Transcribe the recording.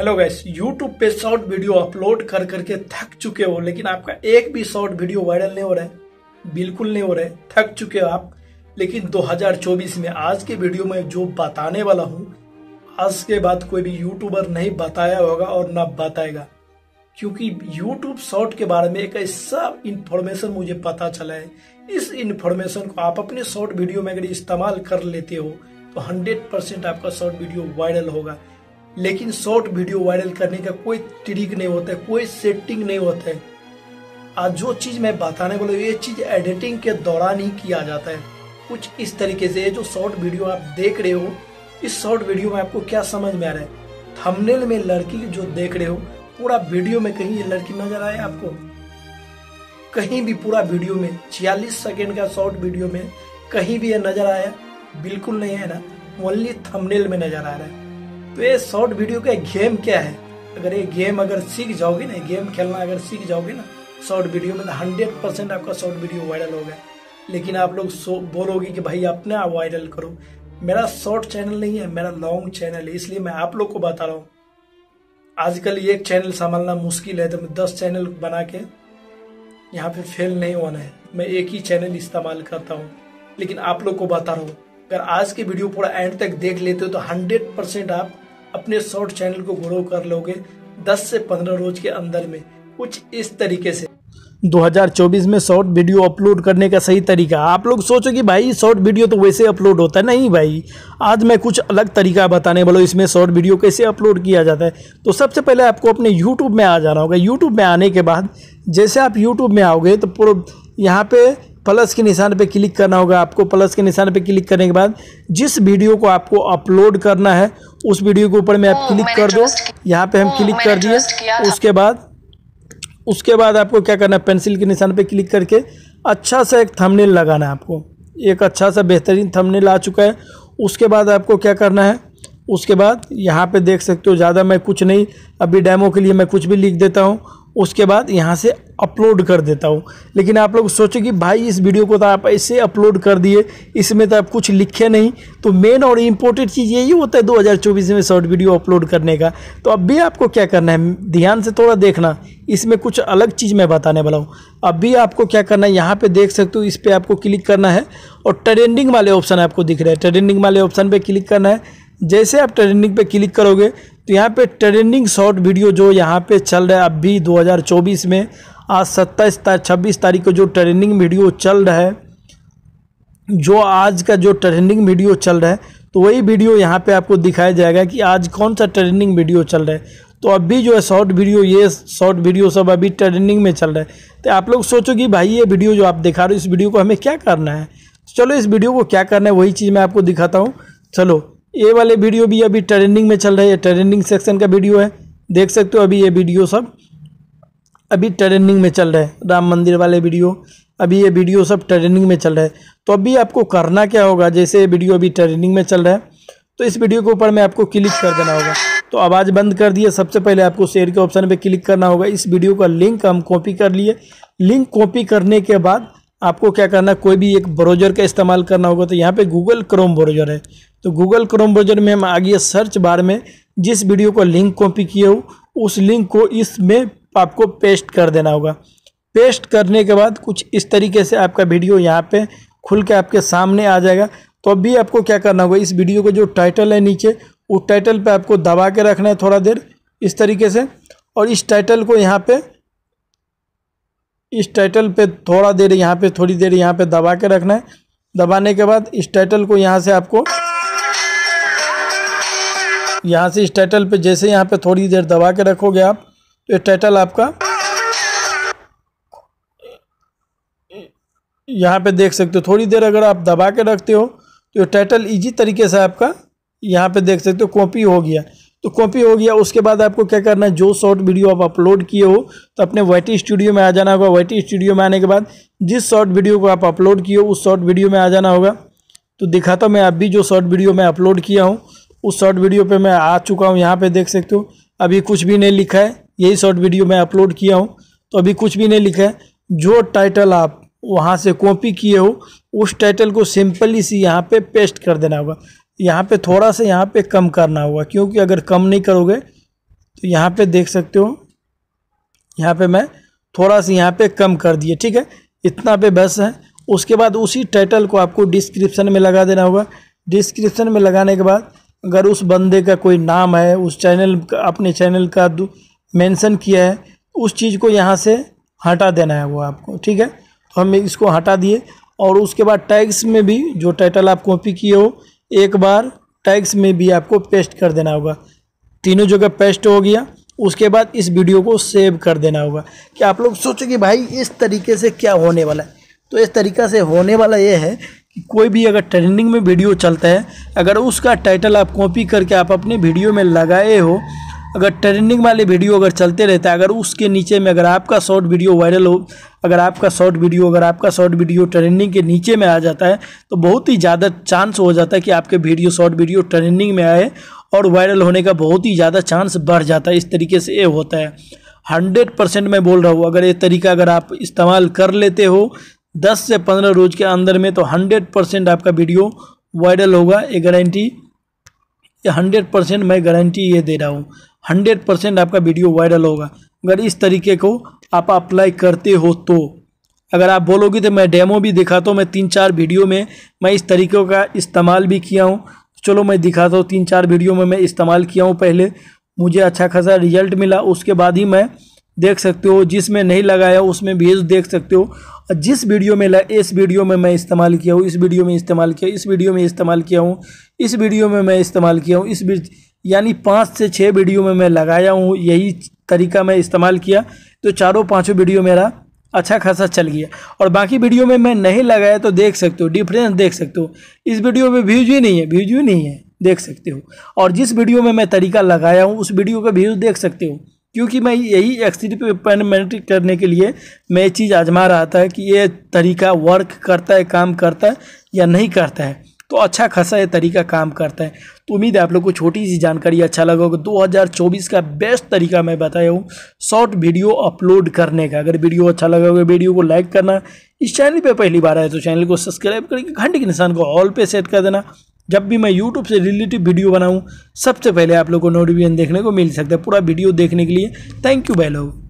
hello guys YouTube पे short video upload कर करके थक चुके हो लेकिन आपका एक भी शॉर्ट वीडियो वायरल नहीं हो रहा है बिल्कुल नहीं हो रहा है थक चुके हो आप लेकिन 2024 में आज के वीडियो में जो बताने वाला हूँ आज के बाद कोई भी यूट्यूबर नहीं बताया होगा और ना बताएगा क्योंकि यूट्यूब शॉर्ट के बारे में एक ऐसा इन्फॉर्मेशन मुझे पता चला है इस इन्फॉर्मेशन को आप अपने शॉर्ट वीडियो में अगर इस्तेमाल कर लेते हो तो हंड्रेड आपका शॉर्ट वीडियो वायरल होगा लेकिन शॉर्ट वीडियो वायरल करने का कोई ट्रिक नहीं होता है कोई सेटिंग नहीं होता है आज जो चीज़ मैं बताने वाला हूँ ये चीज़ एडिटिंग के दौरान ही किया जाता है कुछ इस तरीके से ये जो शॉर्ट वीडियो आप देख रहे हो इस शॉर्ट वीडियो में आपको क्या समझ में आ रहा है थंबनेल में लड़की जो देख रहे हो पूरा वीडियो में कहीं ये लड़की नजर आए आपको कहीं भी पूरा वीडियो में छियालीस सेकेंड का शॉर्ट वीडियो में कहीं भी ये नजर आया बिल्कुल नहीं है ना ओनली थमनेल में नजर आ रहा है तो ये शॉर्ट वीडियो का गेम क्या है अगर ये गेम अगर सीख जाओगे ना गेम खेलना अगर सीख जाओगे ना शॉर्ट वीडियो में हंड्रेड तो परसेंट आपका शॉर्ट वीडियो वायरल होगा लेकिन आप लोग बोलोगे कि भाई अपने आप वायरल करो मेरा शॉर्ट चैनल नहीं है मेरा लॉन्ग चैनल है इसलिए मैं आप लोग को बता रहा हूँ आजकल एक चैनल संभालना मुश्किल है तो मैं दस चैनल बना के यहाँ पे फेल नहीं होना है मैं एक ही चैनल इस्तेमाल करता हूँ लेकिन आप लोग को बता रहा हूँ अगर आज की वीडियो पूरा एंड तक देख लेते हो तो हंड्रेड परसेंट आप अपने शॉर्ट चैनल को ग्रो कर लोगे 10 से 15 रोज के अंदर में कुछ इस तरीके से 2024 में शॉर्ट वीडियो अपलोड करने का सही तरीका आप लोग सोचो कि भाई शॉर्ट वीडियो तो वैसे अपलोड होता है नहीं भाई आज मैं कुछ अलग तरीका बताने वाला इसमें शॉर्ट वीडियो कैसे अपलोड किया जाता है तो सबसे पहले आपको अपने यूट्यूब में आ जाना होगा यूट्यूब में आने के बाद जैसे आप यूट्यूब में आओगे तो यहाँ पे प्लस के निशान पे क्लिक करना होगा आपको प्लस के निशान पे क्लिक करने के बाद जिस वीडियो को आपको अपलोड करना है उस वीडियो के ऊपर में आप क्लिक कर दो यहाँ पे हम क्लिक कर दिए उसके बाद उसके बाद आपको क्या करना है पेंसिल के निशान पे क्लिक करके अच्छा सा एक थंबनेल लगाना है आपको एक अच्छा सा बेहतरीन थंबनेल आ चुका है उसके बाद आपको क्या करना है उसके बाद यहाँ पे देख सकते हो ज़्यादा मैं कुछ नहीं अभी डैमो के लिए मैं कुछ भी लिख देता हूँ उसके बाद यहाँ से अपलोड कर देता हूँ लेकिन आप लोग सोचे कि भाई इस वीडियो को तो आप ऐसे अपलोड कर दिए इसमें तो आप कुछ लिखे नहीं तो मेन और इम्पोर्टेंट चीज़ यही होता है 2024 में शॉर्ट वीडियो अपलोड करने का तो अब भी आपको क्या करना है ध्यान से थोड़ा देखना इसमें कुछ अलग चीज़ मैं बताने वाला हूँ अब भी आपको क्या करना है यहाँ पर देख सकते हो इस पर आपको क्लिक करना है और ट्रेंडिंग वाले ऑप्शन आपको दिख रहा है ट्रेंडिंग वाले ऑप्शन पर क्लिक करना है जैसे आप ट्रेंडिंग पे क्लिक करोगे तो यहाँ पे ट्रेंडिंग शॉर्ट वीडियो जो यहाँ पे चल रहा है अब भी 2024 में आज सत्ताईस तारीख छब्बीस तारीख को जो ट्रेंडिंग वीडियो चल रहा है जो आज का जो ट्रेंडिंग वीडियो चल रहा है तो वही वीडियो यहाँ पे आपको दिखाया जाएगा कि आज कौन सा ट्रेंडिंग वीडियो चल रहा है तो अभी जो है शॉर्ट वीडियो ये शॉर्ट वीडियो सब अभी ट्रेंडिंग में चल रहा है तो आप लोग सोचो कि भाई ये वीडियो जो आप दिखा रहे हो इस वीडियो को हमें क्या करना है चलो इस वीडियो को क्या करना है वही चीज़ मैं आपको दिखाता हूँ चलो ये वाले वीडियो भी अभी ट्रेंडिंग में चल रहा है ये ट्रेंडिंग सेक्शन का वीडियो है देख सकते हो अभी ये वीडियो सब अभी ट्रेंडिंग में चल रहे हैं राम मंदिर वाले वीडियो अभी ये वीडियो सब ट्रेंडिंग में चल रहे हैं तो अभी आपको करना क्या होगा जैसे ये वीडियो अभी ट्रेंडिंग में चल रहा है तो इस वीडियो के ऊपर मैं आपको क्लिक कर देना होगा तो आवाज़ बंद कर दिए सबसे पहले आपको शेयर के ऑप्शन पे क्लिक करना होगा इस वीडियो का लिंक हम कॉपी कर लिए लिंक कॉपी करने के बाद आपको क्या करना कोई भी एक ब्राउजर का इस्तेमाल करना होगा तो यहाँ पे गूगल क्रोम ब्राउजर है तो गूगल क्रोम ब्राउजर में हम आगे सर्च बार में जिस वीडियो का लिंक कॉपी किए हो उस लिंक को इसमें आपको पेस्ट कर देना होगा पेस्ट करने के बाद कुछ इस तरीके से आपका वीडियो यहाँ पे खुल के आपके सामने आ जाएगा तो अभी आपको क्या करना होगा इस वीडियो का जो टाइटल है नीचे उस टाइटल पे आपको दबा के रखना है थोड़ा देर इस तरीके से और इस टाइटल को यहाँ पे इस टाइटल पे थोड़ा देर यहाँ पे थोड़ी देर यहाँ पे दबा के रखना है दबाने के बाद इस टाइटल को यहाँ से आपको यहाँ से इस टाइटल पर जैसे यहाँ पर थोड़ी देर दबा के रखोगे आप तो ये टाइटल आपका यहाँ पे देख सकते हो थोड़ी देर अगर आप दबा के रखते हो तो ये टाइटल इजी तरीके से आपका यहाँ पे देख सकते हो कॉपी हो गया तो कॉपी हो गया उसके बाद आपको क्या करना है जो शॉर्ट वीडियो आप अपलोड किए हो तो अपने वाई स्टूडियो में आ जाना होगा वाई स्टूडियो में आने के बाद जिस शॉर्ट वीडियो को आप अपलोड किए हो उस शॉर्ट वीडियो में आ जाना होगा तो दिखाता हूँ मैं अभी जो शॉर्ट वीडियो मैं अपलोड किया हूँ उस शॉर्ट वीडियो पे मैं आ चुका हूँ यहाँ पे देख सकते हो अभी कुछ भी नहीं लिखा है यही शॉर्ट वीडियो मैं अपलोड किया हूँ तो अभी कुछ भी नहीं लिखा है जो टाइटल आप वहाँ से कॉपी किए हो उस टाइटल को सिंपली सी यहाँ पे पेस्ट कर देना होगा यहाँ पे थोड़ा सा यहाँ पे कम करना होगा क्योंकि अगर कम नहीं करोगे तो यहाँ पे देख सकते हो यहाँ पे मैं थोड़ा सा यहाँ पे कम कर दिए ठीक है इतना पे बस है उसके बाद उसी टाइटल को आपको डिस्क्रिप्शन में लगा देना होगा डिस्क्रिप्शन में लगाने के बाद अगर उस बंदे का कोई नाम है उस चैनल अपने चैनल का मेंशन किया है उस चीज़ को यहाँ से हटा देना है वो आपको ठीक है तो हम इसको हटा दिए और उसके बाद टैग्स में भी जो टाइटल आप कॉपी किए हो एक बार टैग्स में भी आपको पेस्ट कर देना होगा तीनों जगह पेस्ट हो गया उसके बाद इस वीडियो को सेव कर देना होगा कि आप लोग सोचो कि भाई इस तरीके से क्या होने वाला है तो इस तरीका से होने वाला ये है कि कोई भी अगर ट्रेंडिंग में वीडियो चलता है अगर उसका टाइटल आप कॉपी करके आप अपने वीडियो में लगाए हो अगर ट्रेंडिंग वाले वीडियो अगर चलते रहता है अगर उसके नीचे में अगर आपका शॉर्ट वीडियो वायरल हो अगर आपका शॉर्ट वीडियो अगर आपका शॉर्ट वीडियो ट्रेंडिंग के नीचे में आ जाता है तो बहुत ही ज़्यादा चांस हो जाता है कि आपके वीडियो शॉर्ट वीडियो ट्रेंडिंग में आए और वायरल होने का बहुत ही ज़्यादा चांस बढ़ जाता है इस तरीके से ये होता है हंड्रेड परसेंट मैं बोल रहा हूँ अगर ये तरीका अगर आप इस्तेमाल कर लेते हो दस से पंद्रह रोज के अंदर में तो हंड्रेड परसेंट आपका वीडियो वायरल होगा ये गारंटी ये हंड्रेड परसेंट मैं गारंटी ये दे रहा हूँ हंड्रेड परसेंट आपका वीडियो वायरल होगा अगर इस तरीके को आप अप्लाई करते हो तो अगर आप बोलोगे तो मैं डेमो भी दिखाता हूँ मैं तीन चार वीडियो में मैं इस तरीक़ों का इस्तेमाल भी किया हूँ चलो मैं दिखाता हूँ तीन चार वीडियो में मैं इस्तेमाल किया हूँ पहले मुझे अच्छा खासा रिजल्ट मिला उसके बाद ही मैं देख सकते हो जिसमें नहीं लगाया उसमें भेज देख सकते हो और जिस वीडियो में लगा इस वीडियो में मैं इस्तेमाल किया हूँ इस वीडियो में इस्तेमाल किया इस वीडियो में इस्तेमाल किया हूँ इस वीडियो में मैं इस्तेमाल किया हूँ इस यानी पाँच से छः वीडियो में मैं लगाया हूँ यही तरीका मैं इस्तेमाल किया तो चारों पाँचों वीडियो मेरा अच्छा खासा चल गया और बाकी वीडियो में मैं नहीं लगाया तो देख सकते हो डिफरेंस देख सकते हो इस वीडियो में व्यूज ही नहीं है व्यूज ही नहीं है देख सकते हो और जिस वीडियो में मैं तरीका लगाया हूँ उस वीडियो का व्यूज देख सकते हो क्योंकि मैं यही एक्सपेरिमेंट करने के लिए मैं चीज़ आजमा रहा था कि ये तरीका वर्क करता है काम करता है या नहीं करता है तो अच्छा खासा ये तरीका काम करता है तो उम्मीद है आप लोग को छोटी सी जानकारी अच्छा लगा होगा 2024 का बेस्ट तरीका मैं बताया हूँ शॉर्ट वीडियो अपलोड करने का अगर वीडियो अच्छा लगा होगा वीडियो को लाइक करना इस चैनल पर पहली बार आए तो चैनल को सब्सक्राइब करके घंटे के निशान को ऑल पे सेट कर देना जब भी मैं यूट्यूब से रिलेटिव वीडियो बनाऊँ सबसे पहले आप लोग को नोटिफिकेशन देखने को मिल सकता है पूरा वीडियो देखने के लिए थैंक यू भाई लोग